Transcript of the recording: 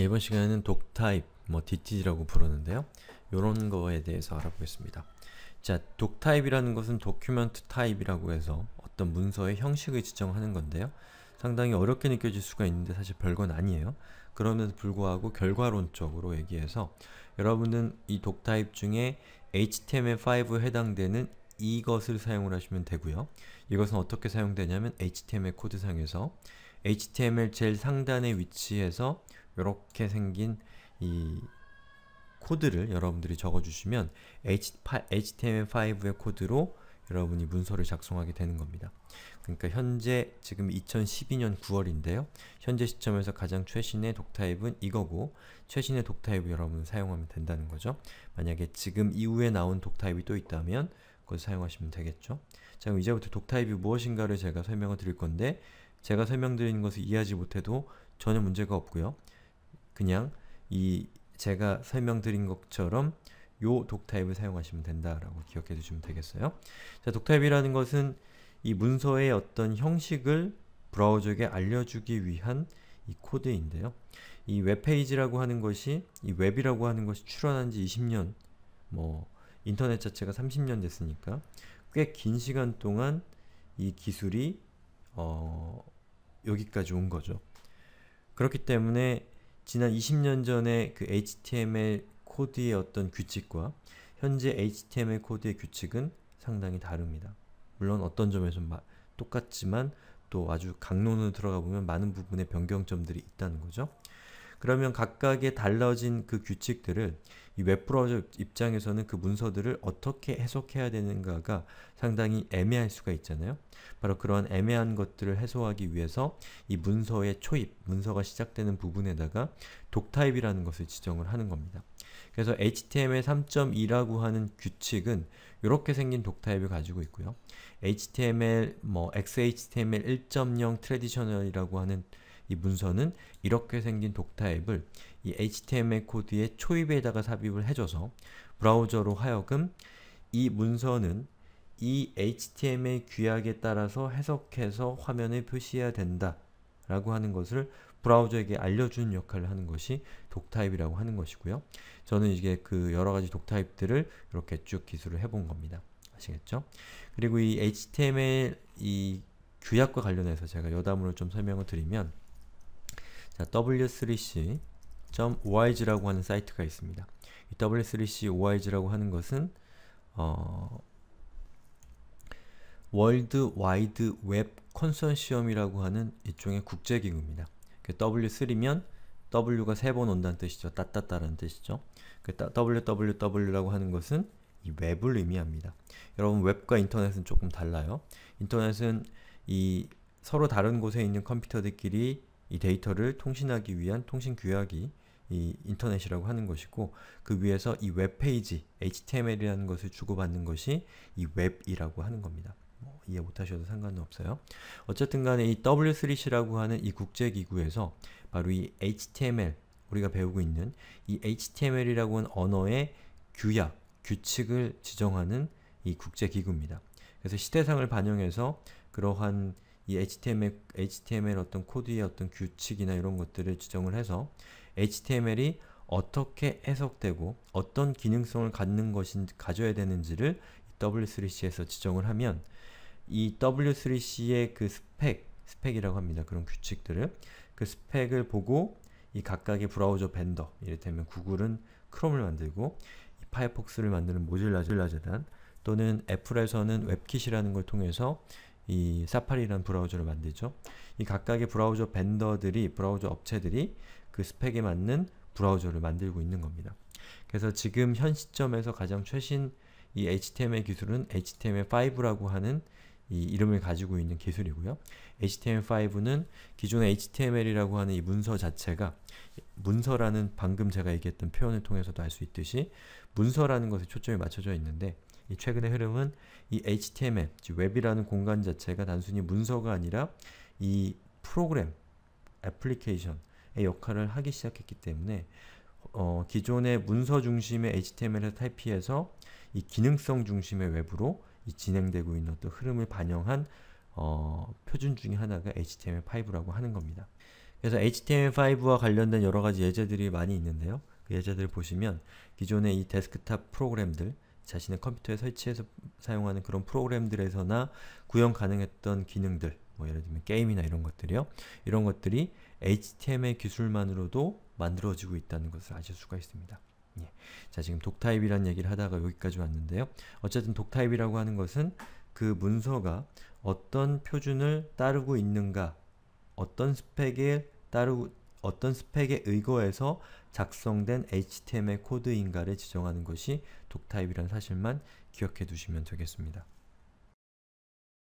예, 이번 시간에는 독타입, 뭐 뒷지라고 부르는데요. 요런 거에 대해서 알아보겠습니다. 자, 독타입이라는 것은 도큐먼트 타입이라고 해서 어떤 문서의 형식을 지정하는 건데요. 상당히 어렵게 느껴질 수가 있는데 사실 별건 아니에요. 그럼에도 불구하고 결과론적으로 얘기해서 여러분은 이 독타입 중에 HTML5에 해당되는 이것을 사용을 하시면 되고요. 이것은 어떻게 사용되냐면 HTML 코드상에서 HTML 제일 상단에위치해서 이렇게 생긴 이 코드를 여러분들이 적어주시면 HTML5의 코드로 여러분이 문서를 작성하게 되는 겁니다. 그러니까 현재 지금 2012년 9월인데요. 현재 시점에서 가장 최신의 독타입은 이거고 최신의 독타입을 여러분 사용하면 된다는 거죠. 만약에 지금 이후에 나온 독타입이 또 있다면 그걸 사용하시면 되겠죠. 자 그럼 이제부터 독타입이 무엇인가를 제가 설명을 드릴 건데 제가 설명드리는 것을 이해하지 못해도 전혀 문제가 없고요. 그냥 이 제가 설명드린 것처럼 요 독타입을 사용하시면 된다라고 기억해 주시면 되겠어요. 자, 독타입이라는 것은 이 문서의 어떤 형식을 브라우저에게 알려주기 위한 이 코드인데요. 이 웹페이지라고 하는 것이 이 웹이라고 하는 것이 출현한 지 20년 뭐 인터넷 자체가 30년 됐으니까 꽤 긴 시간 동안 이 기술이 어, 여기까지 온 거죠. 그렇기 때문에 지난 20년 전에 그 HTML 코드의 어떤 규칙과 현재 HTML 코드의 규칙은 상당히 다릅니다. 물론 어떤 점에서 똑같지만 또 아주 강론으로 들어가 보면 많은 부분의 변경점들이 있다는 거죠. 그러면 각각의 달라진 그 규칙들을 이 웹브라우저 입장에서는 그 문서들을 어떻게 해석해야 되는가가 상당히 애매할 수가 있잖아요. 바로 그러한 애매한 것들을 해소하기 위해서 이 문서의 초입, 문서가 시작되는 부분에다가 독타입이라는 것을 지정을 하는 겁니다. 그래서 HTML 3.2라고 하는 규칙은 이렇게 생긴 독타입을 가지고 있고요. HTML, 뭐 XHTML 1.0 트레디셔널이라고 하는 이 문서는 이렇게 생긴 독타입을이 HTML 코드의 초입에다가 삽입을 해줘서 브라우저로 하여금 이 문서는 이 HTML 규약에 따라서 해석해서 화면에 표시해야 된다 라고 하는 것을 브라우저에게 알려주는 역할을 하는 것이 독타입이라고 하는 것이고요. 저는 이제그 여러가지 독타입들을 이렇게 쭉 기술을 해본 겁니다. 아시겠죠? 그리고 이 HTML 이 규약과 관련해서 제가 여담으로 좀 설명을 드리면 자, w3c.org라고 하는 사이트가 있습니다. 이 w3c.org라고 하는 것은 어, 월드 와이드 웹 컨소시엄이라고 하는 일종의 국제기구입니다. 그 W3면 W가 세 번 온다는 뜻이죠. 따따따라는 뜻이죠. 그 www라고 하는 것은 이 웹을 의미합니다. 여러분 웹과 인터넷은 조금 달라요. 인터넷은 이 서로 다른 곳에 있는 컴퓨터들끼리 이 데이터를 통신하기 위한 통신 규약이 이 인터넷이라고 하는 것이고 그 위에서 이 웹페이지 HTML이라는 것을 주고받는 것이 이 웹이라고 하는 겁니다. 뭐 이해 못하셔도 상관은 없어요. 어쨌든 간에 이 W3C라고 하는 이 국제기구에서 바로 이 HTML, 우리가 배우고 있는 이 HTML이라고 하는 언어의 규약, 규칙을 지정하는 이 국제기구입니다. 그래서 시대상을 반영해서 그러한 이 HTML, HTML 어떤 코드의 어떤 규칙이나 이런 것들을 지정을 해서 HTML이 어떻게 해석되고 어떤 기능성을 갖는 것인 가져야 되는지를 W3C에서 지정을 하면 이 W3C의 그 스펙, 스펙이라고 합니다. 그런 규칙들을 그 스펙을 보고 이 각각의 브라우저 벤더, 이를테면 구글은 크롬을 만들고 이 파이어폭스를 만드는 모질라, 모라재단 또는 애플에서는 웹킷이라는 걸 통해서 이 사파리라는 브라우저를 만들죠. 이 각각의 브라우저 벤더들이 브라우저 업체들이 그 스펙에 맞는 브라우저를 만들고 있는 겁니다. 그래서 지금 현 시점에서 가장 최신 이 HTML 기술은 HTML5라고 하는 이 이름을 가지고 있는 기술이고요. HTML5는 기존 HTML이라고 하는 이 문서 자체가 문서라는 방금 제가 얘기했던 표현을 통해서도 알 수 있듯이 문서라는 것에 초점이 맞춰져 있는데 이 최근의 흐름은 이 HTML, 즉 웹이라는 공간 자체가 단순히 문서가 아니라 이 프로그램, 애플리케이션의 역할을 하기 시작했기 때문에 어, 기존의 문서 중심의 HTML을 타이해서이 기능성 중심의 웹으로 이 진행되고 있는 어떤 흐름을 반영한 어, 표준 중의 하나가 HTML5라고 하는 겁니다. 그래서 HTML5와 관련된 여러 가지 예제들이 많이 있는데요. 그 예제들을 보시면 기존의 이 데스크탑 프로그램들, 자신의 컴퓨터에 설치해서 사용하는 그런 프로그램들에서나 구현 가능했던 기능들, 뭐 예를 들면 게임이나 이런 것들이요. 이런 것들이 HTML 기술만으로도 만들어지고 있다는 것을 아실 수가 있습니다. 자 지금 독타입이라는 얘기를 하다가 여기까지 왔는데요. 어쨌든 독타입이라고 하는 것은 그 문서가 어떤 표준을 따르고 있는가 어떤 스펙에 따르고 어떤 스펙에 의거해서 작성된 HTML 코드인가를 지정하는 것이 독타입이라는 사실만 기억해 두시면 되겠습니다.